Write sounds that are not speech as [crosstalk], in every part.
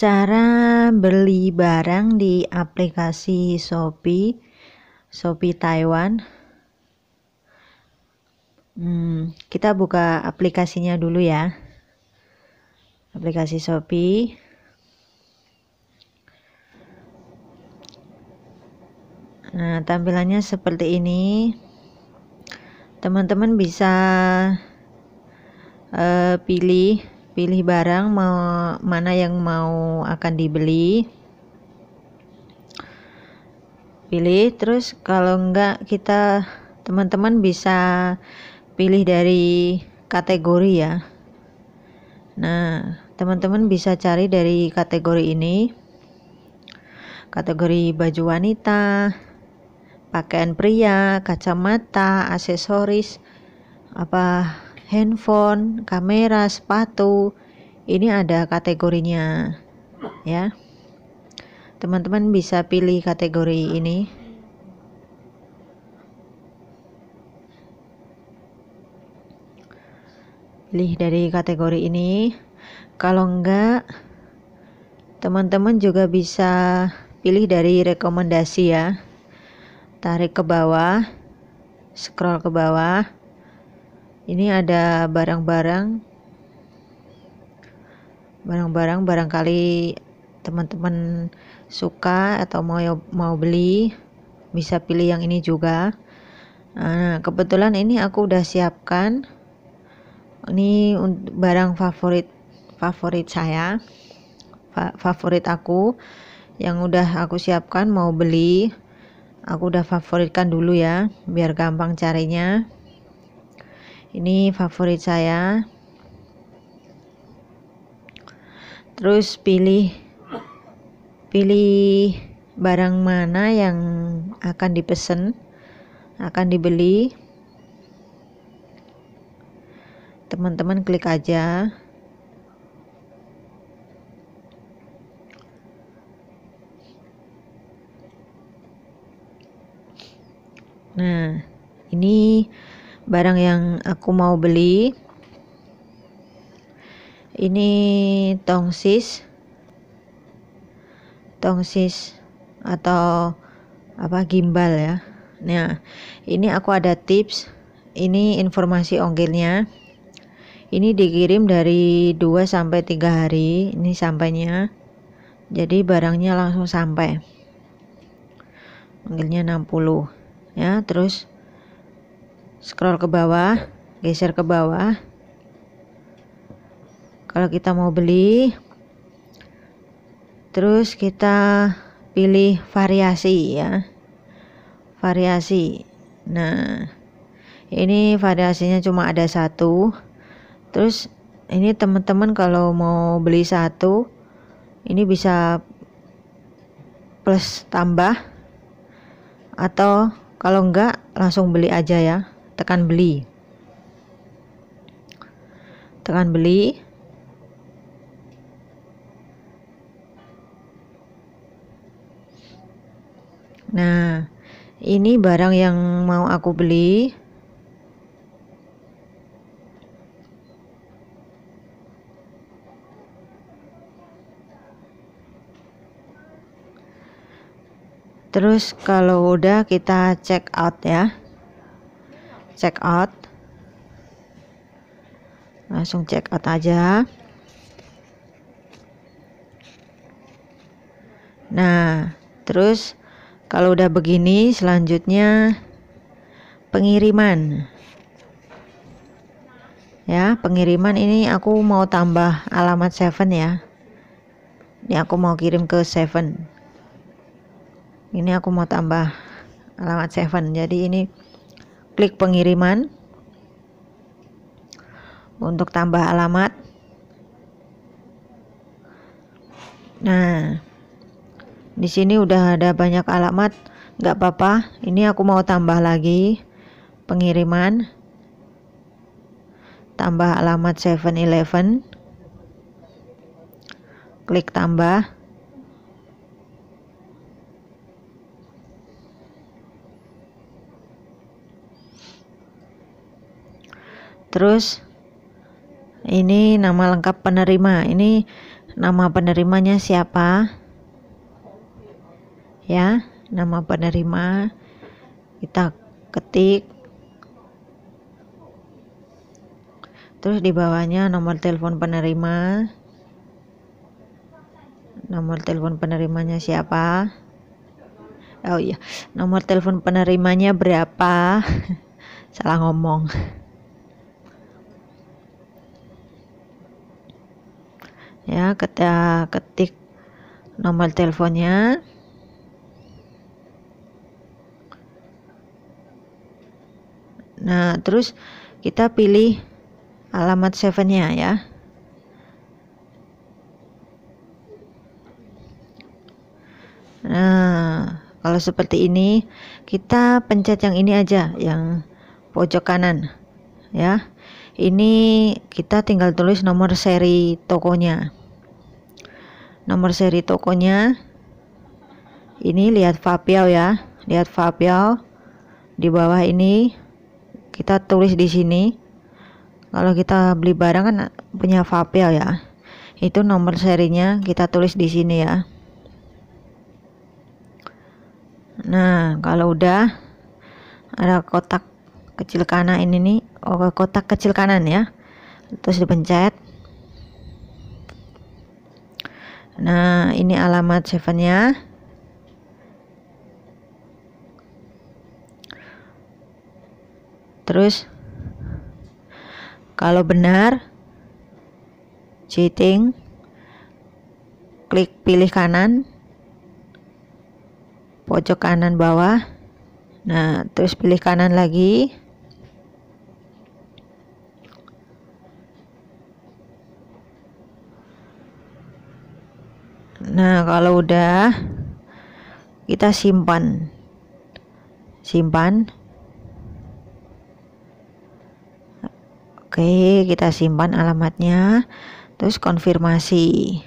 cara beli barang di aplikasi Shopee Shopee Taiwan hmm, kita buka aplikasinya dulu ya aplikasi Shopee nah tampilannya seperti ini teman-teman bisa uh, pilih pilih barang mau, mana yang mau akan dibeli pilih terus kalau enggak kita teman-teman bisa pilih dari kategori ya nah teman-teman bisa cari dari kategori ini kategori baju wanita pakaian pria kacamata aksesoris apa handphone, kamera, sepatu. Ini ada kategorinya ya. Teman-teman bisa pilih kategori ini. Pilih dari kategori ini. Kalau enggak teman-teman juga bisa pilih dari rekomendasi ya. Tarik ke bawah, scroll ke bawah ini ada barang-barang barang-barang barangkali teman-teman suka atau mau mau beli bisa pilih yang ini juga nah, kebetulan ini aku udah siapkan ini barang favorit favorit saya fa favorit aku yang udah aku siapkan mau beli aku udah favoritkan dulu ya biar gampang carinya ini favorit saya terus pilih pilih barang mana yang akan dipesan akan dibeli teman-teman klik aja nah ini barang yang aku mau beli ini tongsis tongsis atau apa gimbal ya nah ini aku ada tips ini informasi ongkirnya ini dikirim dari 2 sampai 3 hari ini sampainya jadi barangnya langsung sampai ongkirnya 60 ya terus scroll ke bawah ya. geser ke bawah kalau kita mau beli terus kita pilih variasi ya variasi nah ini variasinya cuma ada satu terus ini teman-teman kalau mau beli satu ini bisa plus tambah atau kalau enggak langsung beli aja ya tekan beli tekan beli nah ini barang yang mau aku beli terus kalau udah kita check out ya check out langsung check out aja nah terus kalau udah begini selanjutnya pengiriman ya pengiriman ini aku mau tambah alamat seven ya ini aku mau kirim ke seven ini aku mau tambah alamat seven jadi ini klik pengiriman untuk tambah alamat. Nah, di sini udah ada banyak alamat, nggak apa-apa. Ini aku mau tambah lagi pengiriman, tambah alamat 7-Eleven, klik tambah. terus ini nama lengkap penerima ini nama penerimanya siapa ya nama penerima kita ketik terus di bawahnya nomor telepon penerima nomor telepon penerimanya siapa oh iya nomor telepon penerimanya berapa [laughs] salah ngomong ya kita ketik nomor teleponnya nah terus kita pilih alamat sevennya ya nah kalau seperti ini kita pencet yang ini aja yang pojok kanan ya ini kita tinggal tulis nomor seri tokonya nomor seri tokonya ini lihat Fabio ya lihat Fabio di bawah ini kita tulis di sini kalau kita beli barang kan punya Fabio ya itu nomor serinya kita tulis di sini ya nah kalau udah ada kotak kecil kanan ini nih oh kotak kecil kanan ya terus dipencet Nah, ini alamat sevennya. Terus kalau benar cheating klik pilih kanan pojok kanan bawah. Nah, terus pilih kanan lagi. Nah, kalau udah kita simpan. Simpan. Oke, kita simpan alamatnya. Terus konfirmasi.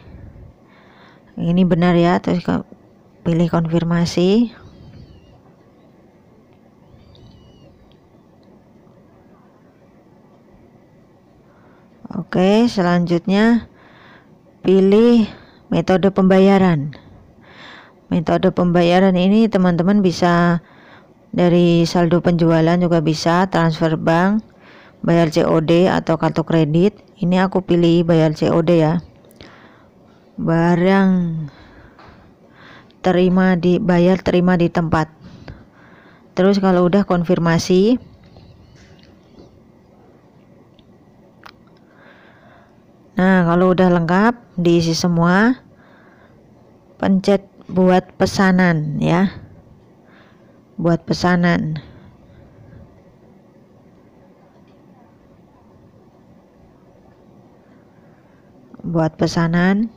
Ini benar ya, terus pilih konfirmasi. Oke, selanjutnya pilih metode pembayaran. Metode pembayaran ini teman-teman bisa dari saldo penjualan juga bisa, transfer bank, bayar COD atau kartu kredit. Ini aku pilih bayar COD ya. Barang terima di bayar terima di tempat. Terus kalau udah konfirmasi, Nah, kalau udah lengkap, diisi semua. Pencet buat pesanan ya. Buat pesanan. Buat pesanan.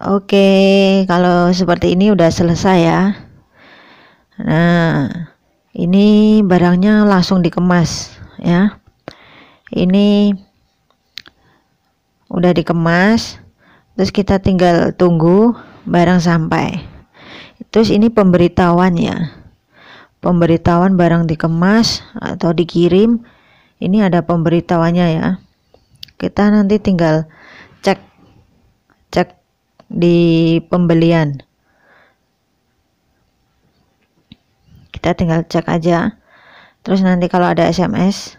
Oke, kalau seperti ini udah selesai ya. Nah, ini barangnya langsung dikemas ya ini udah dikemas terus kita tinggal tunggu barang sampai terus ini pemberitahuan ya pemberitahuan barang dikemas atau dikirim ini ada pemberitahuannya ya kita nanti tinggal cek cek di pembelian kita tinggal cek aja terus nanti kalau ada SMS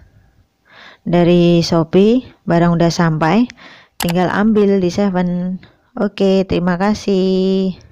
dari Shopee barang udah sampai tinggal ambil di Seven oke terima kasih